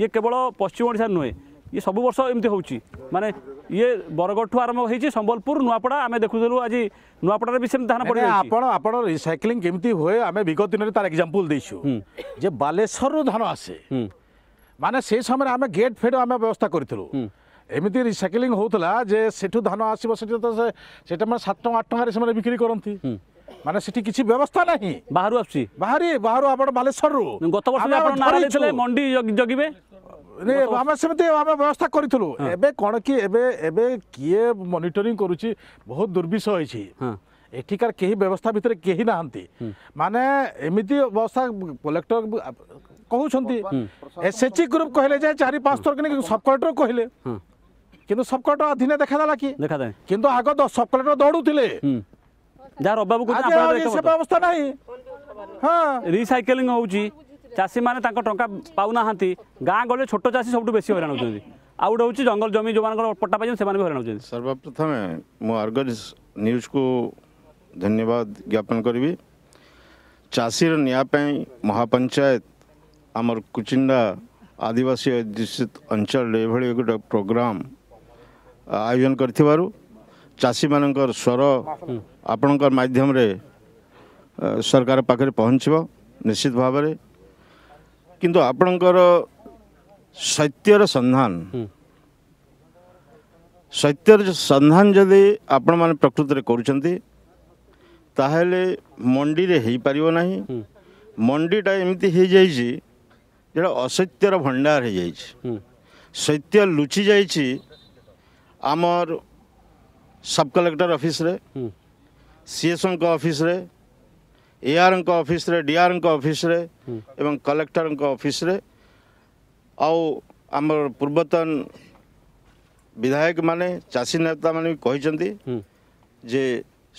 ইয়ে কেবল পশ্চিম ওড়িশার নুহে ইয়ে সবু বর্ষ এমতি হচ্ছে মানে ইয়ে বরগড়ঠু আরম্ভ হয়েছে সম্বলপুর নয়াপড়া আমি দেখুলু আজ নয়াপড়ার বি সেমি ধান পড়ে আপন আপন রিসাইক্লিং কেমতি হুয়ে আমি বিগত দিনের তার এক্সাম্পল দিয়েছু যে বালেশ্বরু ধান আসে মানে সেই সময় আমি গেট ফেট আমি ব্যবস্থা করেছিল এমিতি রিসাইক্লিং হোলা যে সেঠু ধান আসব সেটা তো সেটা মানে সাত টাকা আট টাকার সে বিক্রি করতে মানে সেটি কিছু ব্যবস্থা নাই বাহারু আসছি বাহারি বাহারু আপনার বালেশ্বরু গত বছর মন্ডি জগিবে ଆମେ ସେମିତି ଆମେ ବ୍ୟବସ୍ଥା କରିଥିଲୁ ଏବେ କ'ଣ କି ଏବେ ଏବେ କିଏ ମନିଟରିଂ କରୁଛି ବହୁତ ଦୁର୍ବିଷ ହେଇଛି ଏଠିକାର କେହି ବ୍ୟବସ୍ଥା ଭିତରେ କେହି ନାହାନ୍ତି ମାନେ ଏମିତି ଅବସ୍ଥା କଲେକ୍ଟର କହୁଛନ୍ତି ଏସ୍ଏଚ୍ଜି ଗ୍ରୁପ୍ କହିଲେ ଯେ ଚାରି ପାଞ୍ଚ ଥର କିଣିକି ସବ୍ କଲେକ୍ଟର କହିଲେ କିନ୍ତୁ ସବ୍ କଲେକ୍ଟର ଅଧୀନେ ଦେଖାଦେଲା କି କିନ୍ତୁ ଆଗ ସବ୍ କଲେକ୍ଟର ଦୌଡ଼ୁଥିଲେ ଯାହାର ଅଭାବ ବ୍ୟବସ୍ଥା ନାହିଁ ହଁ ରିସାଇକେଲିଂ ହେଉଛି ଚାଷୀମାନେ ତାଙ୍କ ଟଙ୍କା ପାଉନାହାନ୍ତି ଗାଁ ଗହଳିରେ ଛୋଟ ଚାଷୀ ସବୁଠୁ ବେଶୀ ହଇରାଣ ହେଉଛନ୍ତି ଆଉ ଗୋଟେ ହେଉଛି ଜଙ୍ଗଲ ଜମି ଯେଉଁମାନଙ୍କର ପଟ୍ଟା ପାଇଛନ୍ତି ସେମାନେ ବି ହଇରାଣ ହେଉଛନ୍ତି ସର୍ବପ୍ରଥମେ ମୁଁ ଆର୍ଗସ୍ ନ୍ୟୁଜ୍କୁ ଧନ୍ୟବାଦ ଜ୍ଞାପନ କରିବି ଚାଷୀର ନ୍ୟାୟ ପାଇଁ ମହାପଞ୍ଚାୟତ ଆମର କୁଚିଣ୍ଡା ଆଦିବାସୀ ଅଧ୍ୟୁଷିତ ଅଞ୍ଚଳରେ ଏଭଳି ଗୋଟେ ପ୍ରୋଗ୍ରାମ ଆୟୋଜନ କରିଥିବାରୁ ଚାଷୀମାନଙ୍କର ସ୍ୱର ଆପଣଙ୍କ ମାଧ୍ୟମରେ ସରକାର ପାଖରେ ପହଞ୍ଚିବ ନିଶ୍ଚିତ ଭାବରେ କିନ୍ତୁ ଆପଣଙ୍କର ସତ୍ୟର ସନ୍ଧାନ ସତ୍ୟର ସନ୍ଧାନ ଯଦି ଆପଣମାନେ ପ୍ରକୃତରେ କରୁଛନ୍ତି ତାହେଲେ ମଣ୍ଡିରେ ହେଇପାରିବ ନାହିଁ ମଣ୍ଡିଟା ଏମିତି ହେଇଯାଇଛି ଯେଉଁଟା ଅସତ୍ୟର ଭଣ୍ଡାର ହେଇଯାଇଛି ସତ୍ୟ ଲୁଚି ଯାଇଛି ଆମର ସବ୍ କଲେକ୍ଟର ଅଫିସରେ ସିଏସ୍ଓଙ୍କ ଅଫିସରେ ଏଆର୍ଙ୍କ ଅଫିସ୍ରେ ଡିଆର୍ଙ୍କ ଅଫିସ୍ରେ ଏବଂ କଲେକ୍ଟରଙ୍କ ଅଫିସ୍ରେ ଆଉ ଆମର ପୂର୍ବତନ ବିଧାୟକମାନେ ଚାଷୀ ନେତାମାନେ ବି କହିଛନ୍ତି ଯେ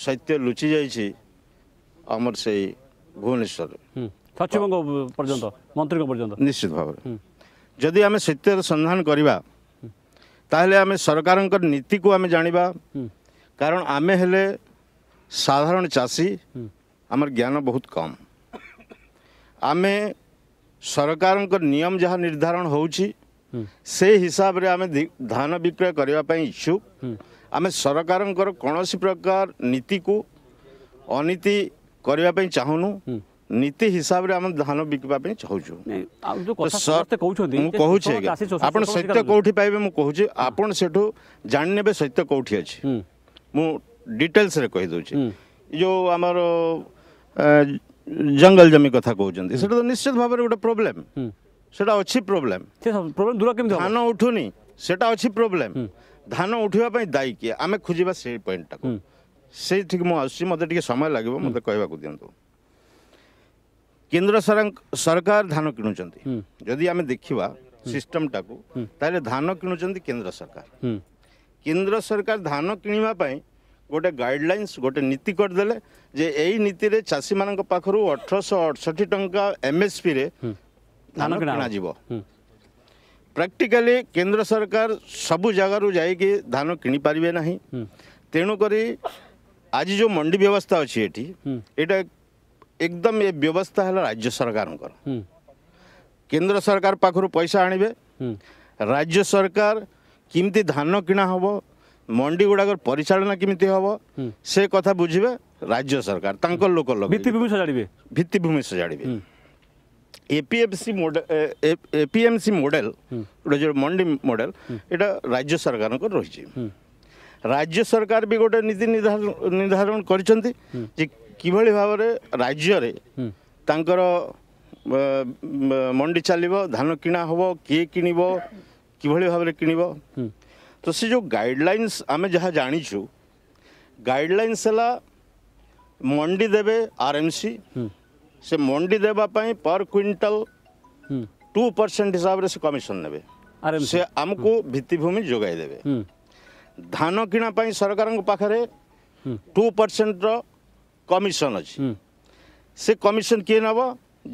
ଶୈତ୍ୟ ଲୁଚି ଯାଇଛି ଆମର ସେଇ ଭୁବନେଶ୍ୱରରେ ସଚିବଙ୍କ ପର୍ଯ୍ୟନ୍ତ ମନ୍ତ୍ରୀଙ୍କ ପର୍ଯ୍ୟନ୍ତ ନିଶ୍ଚିତ ଭାବରେ ଯଦି ଆମେ ଶୈତ୍ୟର ସନ୍ଧାନ କରିବା ତାହେଲେ ଆମେ ସରକାରଙ୍କ ନୀତିକୁ ଆମେ ଜାଣିବା କାରଣ ଆମେ ହେଲେ ସାଧାରଣ ଚାଷୀ आम ज्ञान बहुत कम आम सरकार नियम जहाँ निर्धारण हो हिसाब से आम धान विक्रय करने इच्छुक आम सरकार कौन सी प्रकार नीति को अनीति करने चाहूनु नीति हिसाब से आम धान बिकवाप चाहूँ सत्य कौटी पाइबे मुझे आपठू जाणिने सत्य कौटी अच्छे मुझे डिटेल्स कहीदे जो आमर ଜଙ୍ଗଲ ଜମି କଥା କହୁଛନ୍ତି ସେଟା ତ ନିଶ୍ଚିତ ଭାବରେ ଗୋଟେ ପ୍ରୋବ୍ଲେମ୍ ସେଟା ଅଛି ପ୍ରୋବ୍ଲେମ୍ ପ୍ରୋବ୍ଲେମ୍ ଦୂର କେମିତି ଧାନ ଉଠୁନି ସେଟା ଅଛି ପ୍ରୋବ୍ଲେମ୍ ଧାନ ଉଠିବା ପାଇଁ ଦାୟୀ କିଏ ଆମେ ଖୋଜିବା ସେଇ ପଏଣ୍ଟଟାକୁ ସେଇଠିକି ମୁଁ ଆସୁଛି ମୋତେ ଟିକେ ସମୟ ଲାଗିବ ମୋତେ କହିବାକୁ ଦିଅନ୍ତୁ କେନ୍ଦ୍ର ସରକାର ଧାନ କିଣୁଛନ୍ତି ଯଦି ଆମେ ଦେଖିବା ସିଷ୍ଟମଟାକୁ ତାହେଲେ ଧାନ କିଣୁଛନ୍ତି କେନ୍ଦ୍ର ସରକାର କେନ୍ଦ୍ର ସରକାର ଧାନ କିଣିବା ପାଇଁ ଗୋଟେ ଗାଇଡ଼ଲାଇନ୍ସ ଗୋଟେ ନୀତି କରିଦେଲେ ଯେ ଏଇ ନୀତିରେ ଚାଷୀମାନଙ୍କ ପାଖରୁ ଅଠରଶହ ଅଠଷଠି ଟଙ୍କା ଏମ୍ଏସ୍ପିରେ ଧାନ କିଣାଯିବ ପ୍ରାକ୍ଟିକାଲି କେନ୍ଦ୍ର ସରକାର ସବୁ ଜାଗାରୁ ଯାଇକି ଧାନ କିଣିପାରିବେ ନାହିଁ ତେଣୁକରି ଆଜି ଯେଉଁ ମଣ୍ଡି ବ୍ୟବସ୍ଥା ଅଛି ଏଠି ଏଇଟା ଏକଦମ ଏ ବ୍ୟବସ୍ଥା ହେଲା ରାଜ୍ୟ ସରକାରଙ୍କର କେନ୍ଦ୍ର ସରକାର ପାଖରୁ ପଇସା ଆଣିବେ ରାଜ୍ୟ ସରକାର କେମିତି ଧାନ କିଣା ହେବ ମଣ୍ଡି ଗୁଡ଼ାକର ପରିଚାଳନା କେମିତି ହେବ ସେ କଥା ବୁଝିବେ ରାଜ୍ୟ ସରକାର ତାଙ୍କ ଲୋକ ଲୋକ ଭିତ୍ତିଭୂମି ସଜାଡ଼ିବେ ଭିତ୍ତିଭୂମି ସଜାଡ଼ିବେ এপিএফসি মডেল এপিএমসি মডেল গোটে যে মন্ডি মডেল এটা রাজ্য সরকারঙ্কর রয়েছে রাজ্য সরকার বি গোটে নীতি নির্ধারণ করেছেন যে কিভাবে ভাবে রাজ্যের তাঁকর মন্ডি চালিব ধান কিণা হব কিয়ে কিণব কিভাবে ভাবে কিণব ତ ସେ ଯେଉଁ ଗାଇଡ଼ଲାଇନ୍ସ ଆମେ ଯାହା ଜାଣିଛୁ ଗାଇଡ଼ଲାଇନ୍ସ ହେଲା ମଣ୍ଡି ଦେବେ ଆର୍ ଏମ୍ ସି ସେ ମଣ୍ଡି ଦେବା ପାଇଁ ପର୍ କ୍ୱିଣ୍ଟାଲ ଟୁ ପରସେଣ୍ଟ ହିସାବରେ ସେ କମିଶନ ନେବେ ସେ ଆମକୁ ଭିତ୍ତିଭୂମି ଯୋଗାଇ ଦେବେ ଧାନ କିଣା ପାଇଁ ସରକାରଙ୍କ ପାଖରେ ଟୁ ପରସେଣ୍ଟର କମିଶନ ଅଛି ସେ କମିଶନ କିଏ ନେବ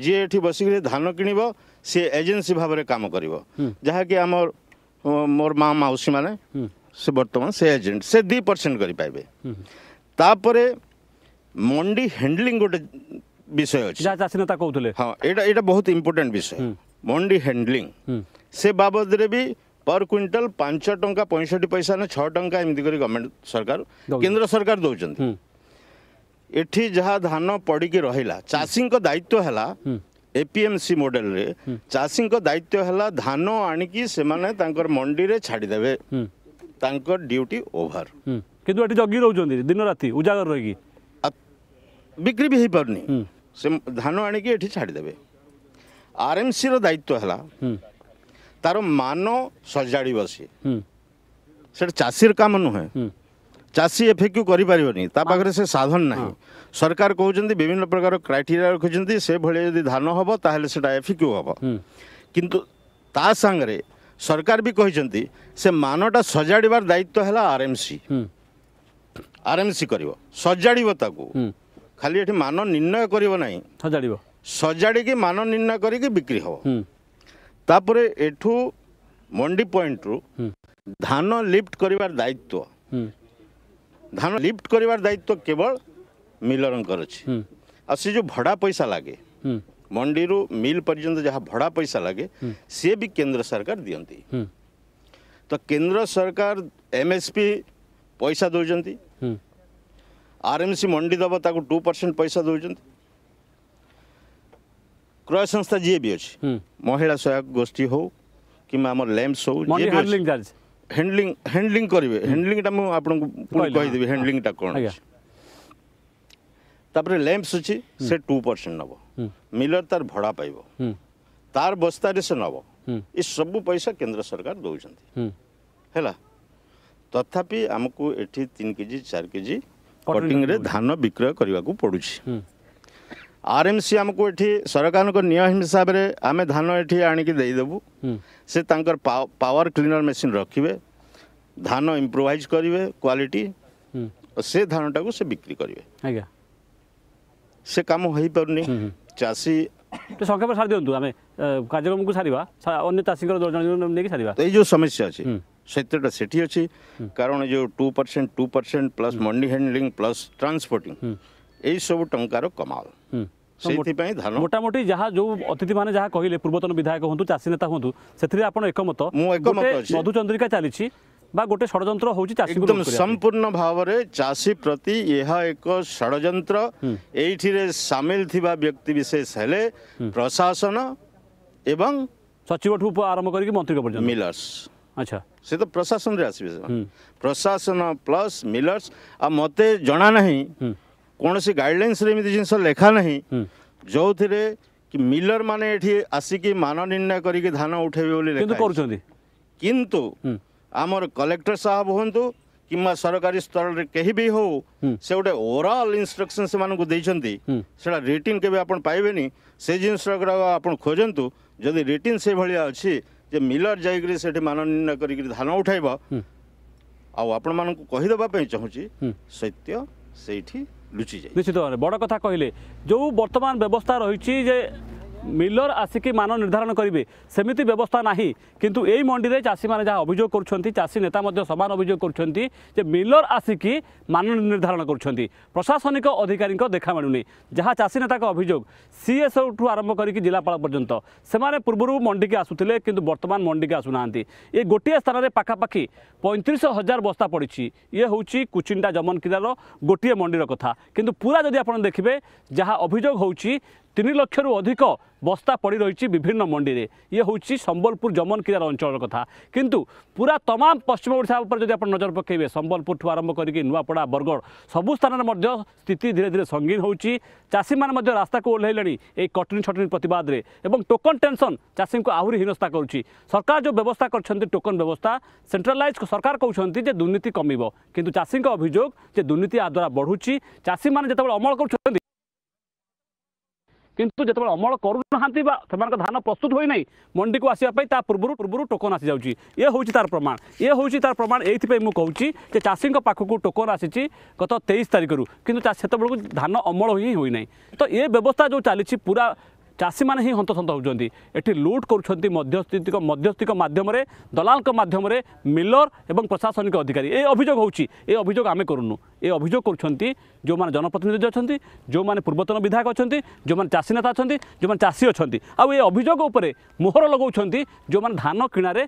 ଯିଏ ଏଠି ବସିକିରି ଧାନ କିଣିବ ସିଏ ଏଜେନ୍ସି ଭାବରେ କାମ କରିବ ଯାହାକି ଆମର ମୋର ମା ମାଉସୀମାନେ ସେ ବର୍ତ୍ତମାନ ସେ ଏଜେଣ୍ଟ ସେ ଦୁଇ ପରସେଣ୍ଟ କରିପାରିବେ ତାପରେ ମଣ୍ଡି ହ୍ୟାଣ୍ଡଲିଂ ଗୋଟେ ବିଷୟ ଅଛି ଚାଷୀ ନେତା କହୁଥିଲେ ହଁ ଏଇଟା ଏଇଟା ବହୁତ ଇମ୍ପୋର୍ଟାଣ୍ଟ ବିଷୟ ମଣ୍ଡି ହ୍ୟାଣ୍ଡଲିଂ ସେ ବାବଦରେ ବି ପର୍ କ୍ୱିଣ୍ଟାଲ ପାଞ୍ଚ ଟଙ୍କା ପଞ୍ଚଷଠି ପଇସା ନା ଛଅ ଟଙ୍କା ଏମିତି କରି ଗଭର୍ଣ୍ଣମେଣ୍ଟ ସରକାର କେନ୍ଦ୍ର ସରକାର ଦେଉଛନ୍ତି ଏଠି ଯାହା ଧାନ ପଡ଼ିକି ରହିଲା ଚାଷୀଙ୍କ ଦାୟିତ୍ୱ ହେଲା ଏପିଏମ୍ସି ମଡେଲରେ ଚାଷୀଙ୍କ ଦାୟିତ୍ୱ ହେଲା ଧାନ ଆଣିକି ସେମାନେ ତାଙ୍କର ମଣ୍ଡିରେ ଛାଡ଼ିଦେବେ ତାଙ୍କ ଡ୍ୟୁଟି ଓଭର କିନ୍ତୁ ଏଠି ଜଗି ରହୁଛନ୍ତି ଦିନ ରାତି ଉଜାଗର ରହିକି ବିକ୍ରି ବି ହେଇପାରୁନି ସେ ଧାନ ଆଣିକି ଏଠି ଛାଡ଼ିଦେବେ ଆର୍ଏମ୍ସିର ଦାୟିତ୍ୱ ହେଲା ତାର ମାନ ସଜାଡ଼ିବ ସିଏ ସେଟା ଚାଷୀର କାମ ନୁହେଁ ଚାଷୀ ଏଫେକ୍ୟୁ କରିପାରିବନି ତା ପାଖରେ ସେ ସାଧନ ନାହିଁ ସରକାର କହୁଛନ୍ତି ବିଭିନ୍ନ ପ୍ରକାର କ୍ରାଇଟେରିଆ ରଖିଛନ୍ତି ସେଭଳି ଯଦି ଧାନ ହେବ ତାହେଲେ ସେଟା ଏଫେକ୍ୟୁ ହେବ କିନ୍ତୁ ତା ସାଙ୍ଗରେ ସରକାର ବି କହିଛନ୍ତି ସେ ମାନଟା ସଜାଡ଼ିବାର ଦାୟିତ୍ୱ ହେଲା ଆର୍ଏମ୍ସି ଆର୍ଏମ୍ସି କରିବ ସଜାଡ଼ିବ ତାକୁ ଖାଲି ଏଠି ମାନ ନିର୍ଣ୍ଣୟ କରିବ ନାହିଁ ସଜାଡ଼ିବ ସଜାଡ଼ିକି ମାନ ନିର୍ଣ୍ଣୟ କରିକି ବିକ୍ରି ହେବ ତାପରେ ଏଠୁ ମଣ୍ଡି ପଏଣ୍ଟରୁ ଧାନ ଲିଫ୍ଟ କରିବାର ଦାୟିତ୍ୱ ଧାନ ଲିଫ୍ଟ କରିବାର ଦାୟିତ୍ୱ କେବଳ ମିଲରଙ୍କର ଅଛି ଆଉ ସେ ଯେଉଁ ଭଡ଼ା ପଇସା ଲାଗେ ମଣ୍ଡିରୁ ମିଲ୍ ପର୍ଯ୍ୟନ୍ତ ଯାହା ଭଡ଼ା ପଇସା ଲାଗେ ସିଏ ବି କେନ୍ଦ୍ର ସରକାର ଦିଅନ୍ତି ତ କେନ୍ଦ୍ର ସରକାର ଏମ୍ ଏସ୍ ପି ପଇସା ଦେଉଛନ୍ତି ଆର୍ ଏମ୍ ସି ମଣ୍ଡି ଦେବ ତାକୁ ଟୁ ପରସେଣ୍ଟ ପଇସା ଦେଉଛନ୍ତି କ୍ରୟ ସଂସ୍ଥା ଯିଏ ବି ଅଛି ମହିଳା ସହାୟକ ଗୋଷ୍ଠୀ ହଉ କିମ୍ବା ଆମର ଲେମ୍ସ ହଉ ହ୍ୟାଣ୍ଡଲିଂ ହ୍ୟାଣ୍ଡଲିଂ କରିବେ ହ୍ୟାଣ୍ଡଲିଂଟା ମୁଁ ଆପଣଙ୍କୁ ପୁଣି କହିଦେବି ହ୍ୟାଣ୍ଡଲିଂଟା କ'ଣ ତାପରେ ଲେମ୍ପସ୍ ଅଛି ସେ ଟୁ ପରସେଣ୍ଟ ନେବ ମିଲର ତାର ଭଡ଼ା ପାଇବ ତାର ବସ୍ତାରେ ସେ ନେବ ଏ ସବୁ ପଇସା କେନ୍ଦ୍ର ସରକାର ଦେଉଛନ୍ତି ହେଲା ତଥାପି ଆମକୁ ଏଠି ତିନି କେଜି ଚାରି କେଜି କଟିଂରେ ଧାନ ବିକ୍ରୟ କରିବାକୁ ପଡ଼ୁଛି ଆର୍ଏମ୍ସି ଆମକୁ ଏଠି ସରକାରଙ୍କ ନିୟମ ହିସାବରେ ଆମେ ଧାନ ଏଠି ଆଣିକି ଦେଇଦେବୁ ସେ ତାଙ୍କର ପାୱାର କ୍ଲିନର ମେସିନ୍ ରଖିବେ ଧାନ ଇମ୍ପ୍ରୋଭାଇଜ୍ କରିବେ କ୍ୱାଲିଟି ସେ ଧାନଟାକୁ ସେ ବିକ୍ରି କରିବେ ଆଜ୍ଞା ସେ କାମ ହୋଇପାରୁନି ଚାଷୀ ସଂକ୍ଷେପ ସାରି ଦିଅନ୍ତୁ ଆମେ କାର୍ଯ୍ୟକ୍ରମକୁ ସାରିବା ଅନ୍ୟ ଚାଷୀଙ୍କର ନେଇକି ସାରିବା ଏଇ ଯେଉଁ ସମସ୍ୟା ଅଛି ସେତେଟା ସେଠି ଅଛି କାରଣ ଯେଉଁ two percent two percent plus ମଣ୍ଡି ହ୍ୟାଣ୍ଡଲିଂ ପ୍ଲସ୍ ଟ୍ରାନ୍ସପୋର୍ଟିଂ ଏଇସବୁ ଟଙ୍କାର କମାଲ ସେଇଥିପାଇଁ ଧାନ ମୋଟାମୋଟି ଯାହା ଯୋଉ ଅତିଥିମାନେ ଯାହା କହିଲେ ପୂର୍ବତନ ବିଧାୟକ ହୁଅନ୍ତୁ ଚାଷୀ ନେତା ହୁଅନ୍ତୁ ସେଥିରେ ଆପଣ ଏକମତ ମୁଁ ଏକମତ ଅଛି বা গোটে ষড়যন্ত্র হচ্ছে একদম সম্পূর্ণ ভাবে চাষী প্রতি এক ষড়যন্ত্র এইটি সামিল থাকা ব্যক্তি বিশেষ হলে প্রশাসন এবং সচিব আরম্ভ করি মন্ত্রী পর্যন্ত মিলর্স আচ্ছা সে তো প্রশাসন আসবে প্রশাসন প্লস মিলর্স আর মতে জনা নাহি କୌଣସି ଗାଇଡ଼ଲାଇନ୍ସରେ ଏମିତି ଜିନିଷ ଲେଖା ନାହିଁ ଯେଉଁଥିରେ କି ମିଲର ମାନେ ଏଠି ଆସିକି ମାନ ନିର୍ଣ୍ଣୟ କରିକି ଧାନ ଉଠେଇବେ ବୋଲି କିନ୍ତୁ କରୁଛନ୍ତି କିନ୍ତୁ ଆମର କଲେକ୍ଟର ସାହେବ ହୁଅନ୍ତୁ କିମ୍ବା ସରକାରୀ ସ୍ତରରେ କେହି ବି ହଉ ସେ ଗୋଟେ ଓରାଲ ଇନଷ୍ଟ୍ରକ୍ସନ୍ ସେମାନଙ୍କୁ ଦେଇଛନ୍ତି ସେଟା ରିଟିନ୍ କେବେ ଆପଣ ପାଇବେନି ସେ ଜିନିଷ ଗୁଡ଼ାକ ଆପଣ ଖୋଜନ୍ତୁ ଯଦି ରିଟିନ୍ ସେଇଭଳିଆ ଅଛି ଯେ ମିଲର ଯାଇକରି ସେଠି ମାନ ନିର୍ଣ୍ଣୟ କରିକିରି ଧାନ ଉଠାଇବ ଆଉ ଆପଣମାନଙ୍କୁ କହିଦେବା ପାଇଁ ଚାହୁଁଛି ସତ୍ୟ ସେଇଠି ଲୁଚି ଯାଏ ନିଶ୍ଚିତ ଭାବରେ ବଡ଼ କଥା କହିଲେ ଯେଉଁ ବର୍ତ୍ତମାନ ବ୍ୟବସ୍ଥା ରହିଛି ଯେ ମିଲର ଆସିକି ମାନ ନିର୍ଦ୍ଧାରଣ କରିବେ ସେମିତି ବ୍ୟବସ୍ଥା ନାହିଁ କିନ୍ତୁ ଏଇ ମଣ୍ଡିରେ ଚାଷୀମାନେ ଯାହା ଅଭିଯୋଗ କରୁଛନ୍ତି ଚାଷୀ ନେତା ମଧ୍ୟ ସମାନ ଅଭିଯୋଗ କରୁଛନ୍ତି ଯେ ମିଲର ଆସିକି ମାନ ନିର୍ଦ୍ଧାରଣ କରୁଛନ୍ତି ପ୍ରଶାସନିକ ଅଧିକାରୀଙ୍କ ଦେଖା ମିଳୁନି ଯାହା ଚାଷୀ ନେତାଙ୍କ ଅଭିଯୋଗ ସିଏସ୍ଓଠୁ ଆରମ୍ଭ କରିକି ଜିଲ୍ଲାପାଳ ପର୍ଯ୍ୟନ୍ତ ସେମାନେ ପୂର୍ବରୁ ମଣ୍ଡିକି ଆସୁଥିଲେ କିନ୍ତୁ ବର୍ତ୍ତମାନ ମଣ୍ଡିକି ଆସୁନାହାନ୍ତି ଏ ଗୋଟିଏ ସ୍ଥାନରେ ପାଖାପାଖି ପଇଁତିରିଶ ହଜାର ବସ୍ତା ପଡ଼ିଛି ଇଏ ହେଉଛି କୁଚିଣ୍ଡା ଜମନକିରାର ଗୋଟିଏ ମଣ୍ଡିର କଥା କିନ୍ତୁ ପୁରା ଯଦି ଆପଣ ଦେଖିବେ ଯାହା ଅଭିଯୋଗ ହେଉଛି তিন লক্ষর অধিক বস্তা পড়ি রয়েছে বিভিন্ন মন্ডিরে ইয়ে হচ্ছে সম্বলপুর যমন কিরার অঞ্চলের কথা কিন্তু পুরা তমাম পশ্চিম ওড়শা উপরে যদি আপনার নজর পকাইবে সম্বলপুর ঠু আরম্ভ করি নূয়াপড়া বরগড় সবু স্থানের মধ্যে স্থিতি ধীরে ধীরে সঙ্গীন হচ্ছে চাষী মানে রাস্তাকে ওহ্লাইলে এই কটনি ছটনি প্রতবাদে এবং টোকন টেনশন চাষী আহরি হীনস্থা করছে সরকার যে ব্যবস্থা করছেন টোকন ব্যবস্থা সেন্ট্রালাইজ সরকার কৌন যে দুর্নীতি কমিব কিন্তু চাষী অভিযোগ যে দুর্নীতি আদ্বারা বড়ুচি চাষী মানে যেত অমল করছেন কিন্তু যেতবে অমল করুনাহান্তি বা সেমান ধান প্রস্তুত হয়ে নাই মন্ডিকু আসা তা পূর্ব পূর্ব টোকন আসি যাচ্ছি ইয়ে হচ্ছে তার প্রমাণ ইয়ে হচ্ছে তার প্রমাণ এইপাই মু কৌছি যে চাষী পাখক টোকন আসিছি গত তেইশ তারিখর কিন্তু সেতবেলু ধান অমল হি হয়ে নাই তো এ ব্যবস্থা যে চালছে পুরা ଚାଷୀମାନେ ହିଁ ହନ୍ତସନ୍ତ ହେଉଛନ୍ତି ଏଠି ଲୁଟ୍ କରୁଛନ୍ତି ମଧ୍ୟସ୍ଥିତିକ ମଧ୍ୟସ୍ଥିଙ୍କ ମାଧ୍ୟମରେ ଦଲାଲଙ୍କ ମାଧ୍ୟମରେ ମିଲର ଏବଂ ପ୍ରଶାସନିକ ଅଧିକାରୀ ଏ ଅଭିଯୋଗ ହେଉଛି ଏ ଅଭିଯୋଗ ଆମେ କରୁନୁ ଏ ଅଭିଯୋଗ କରୁଛନ୍ତି ଯେଉଁମାନେ ଜନପ୍ରତିନିଧି ଅଛନ୍ତି ଯେଉଁମାନେ ପୂର୍ବତନ ବିଧାୟକ ଅଛନ୍ତି ଯେଉଁମାନେ ଚାଷୀ ନେତା ଅଛନ୍ତି ଯେଉଁମାନେ ଚାଷୀ ଅଛନ୍ତି ଆଉ ଏ ଅଭିଯୋଗ ଉପରେ ମୋହର ଲଗାଉଛନ୍ତି ଯେଉଁମାନେ ଧାନ କିଣାରେ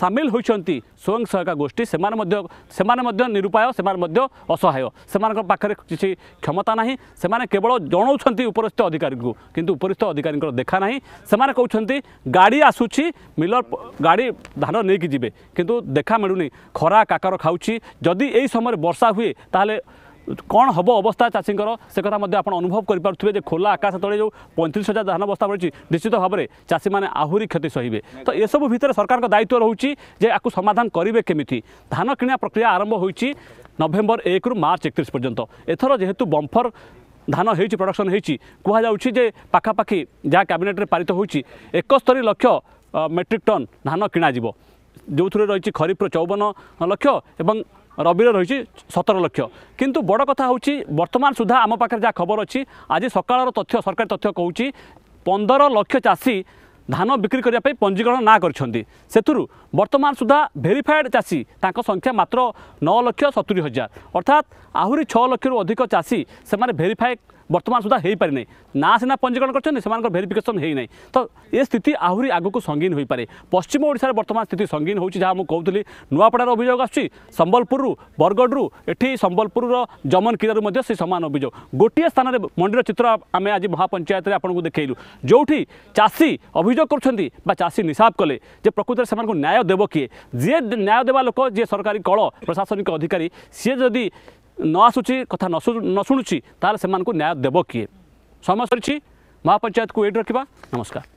सामिल होती स्वयं सहायक गोष्ठी से निरूपाय से असहाय से पाखे किसी क्षमता ना से केवल जनाऊँच उपरिस्थ अधिकारी को कितु उपरिस्थ अधिकारी देखा ना से कहते गाड़ी आसूरी मिलर गाड़ी धान नहीं कि देखा मिलूनी खरा काकर खाऊ जदि यही समय वर्षा हुए तो କ'ଣ ହେବ ଅବସ୍ଥା ଚାଷୀଙ୍କର ସେ କଥା ମଧ୍ୟ ଆପଣ ଅନୁଭବ କରିପାରୁଥିବେ ଯେ ଖୋଲା ଆକାଶ ତଳେ ଯେଉଁ ପଇଁତିରିଶ ହଜାର ଧାନ ବସ୍ତା ପଡ଼ିଛି ନିଶ୍ଚିତ ଭାବରେ ଚାଷୀମାନେ ଆହୁରି କ୍ଷତି ସହିବେ ତ ଏସବୁ ଭିତରେ ସରକାରଙ୍କ ଦାୟିତ୍ୱ ରହୁଛି ଯେ ଆକୁ ସମାଧାନ କରିବେ କେମିତି ଧାନ କିଣା ପ୍ରକ୍ରିୟା ଆରମ୍ଭ ହୋଇଛି ନଭେମ୍ବର ଏକରୁ ମାର୍ଚ୍ଚ ଏକତିରିଶ ପର୍ଯ୍ୟନ୍ତ ଏଥର ଯେହେତୁ ବମ୍ଫର ଧାନ ହେଉଛି ପ୍ରଡକ୍ସନ୍ ହେଉଛି କୁହାଯାଉଛି ଯେ ପାଖାପାଖି ଯାହା କ୍ୟାବିନେଟ୍ରେ ପାରିତ ହୋଇଛି ଏକସ୍ତରୀ ଲକ୍ଷ ମେଟ୍ରିକ୍ ଟନ୍ ଧାନ କିଣାଯିବ ଯେଉଁଥିରେ ରହିଛି ଖରିଫର ଚଉବନ ଲକ୍ଷ ଏବଂ রবির রয়েছে সতের লক্ষ কিন্তু বড় কথা হচ্ছে বর্তমান সুদ্ধা আম পাখে যা খবর অছি আজ সকালর তথ্য সরকারি তথ্য কৌছি পনের লক্ষ চাষী ধান বিক্রি করা পঞ্জীকরণ না করছেন সেতুর বর্তমান সুদ্ধা ভেরিফায়েড চাষী তাঁর সংখ্যা মাত্র ন লক্ষ সতুরি হাজার অর্থাৎ আহরি ছ লক্ষর অধিক চাষী সে ভেরিফাই बर्तमान सुधाइप ना सिना पञ्चीण गर्छ भेरीफिकेसन हुनाथिति आउने आग्रो सङ्गीन तो बर्तन स्थिति सङ्गीन हुन्छ जहाँ मौली नुवापडार अभियोग आसु सम्बलपुर बरगडहरू यी सम्बलपुर र जमन किरुमा समान अभियोग गोटी स्थानले मिल चित्त आमे महापञ्चायत आउँदै देखैलु जोटि चासी अभियोग गर्छी निशाब कले प्रकृतिले समा न्याय दो कि जिन्या सरकारी कल प्रशासनिक अधिकारी सिए जि ନ ଆସୁଛି କଥା ନ ଶୁଣୁଛି ତାହେଲେ ସେମାନଙ୍କୁ ନ୍ୟାୟ ଦେବ କିଏ ସମୟ ସରିଛି ମହାପଞ୍ଚାୟତକୁ ଏଇଠି ରଖିବା ନମସ୍କାର